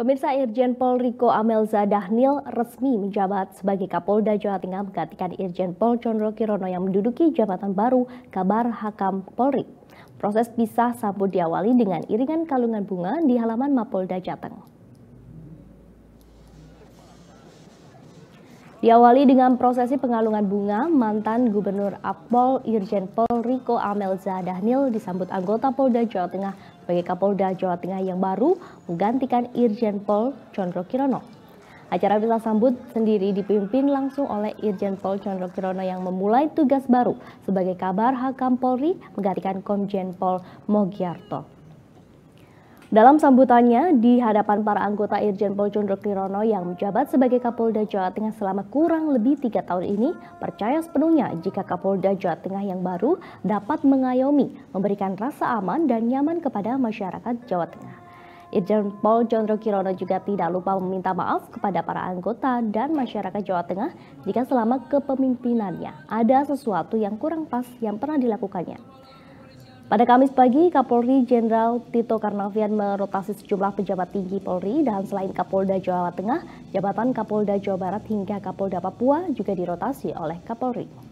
Pemirsa Irjen Pol Riko Amelza Dahnil resmi menjabat sebagai Kapolda Jawa Tengah menggantikan Irjen Pol Condro Kirono yang menduduki jabatan baru Kabar Hakam Polri. Proses pisah sambut diawali dengan iringan kalungan bunga di halaman Mapolda Jateng. Diawali dengan prosesi pengalungan bunga, mantan Gubernur apol Irjen Pol Riko Amelza Dahnil disambut anggota Polda Jawa Tengah sebagai Kapolda Jawa Tengah yang baru menggantikan Irjen Pol Chondro Kirono. Acara bisa sambut sendiri dipimpin langsung oleh Irjen Pol Chondro Kirono yang memulai tugas baru sebagai kabar Hakam Polri menggantikan Komjen Pol Mogiarto. Dalam sambutannya di hadapan para anggota Irjen Pol Condro Kirono yang menjabat sebagai Kapolda Jawa Tengah selama kurang lebih tiga tahun ini, percaya sepenuhnya jika Kapolda Jawa Tengah yang baru dapat mengayomi, memberikan rasa aman dan nyaman kepada masyarakat Jawa Tengah. Irjen Pol Condro Kirono juga tidak lupa meminta maaf kepada para anggota dan masyarakat Jawa Tengah jika selama kepemimpinannya ada sesuatu yang kurang pas yang pernah dilakukannya. Pada Kamis pagi, Kapolri Jenderal Tito Karnavian merotasi sejumlah pejabat tinggi Polri dan selain Kapolda Jawa Tengah, jabatan Kapolda Jawa Barat hingga Kapolda Papua juga dirotasi oleh Kapolri.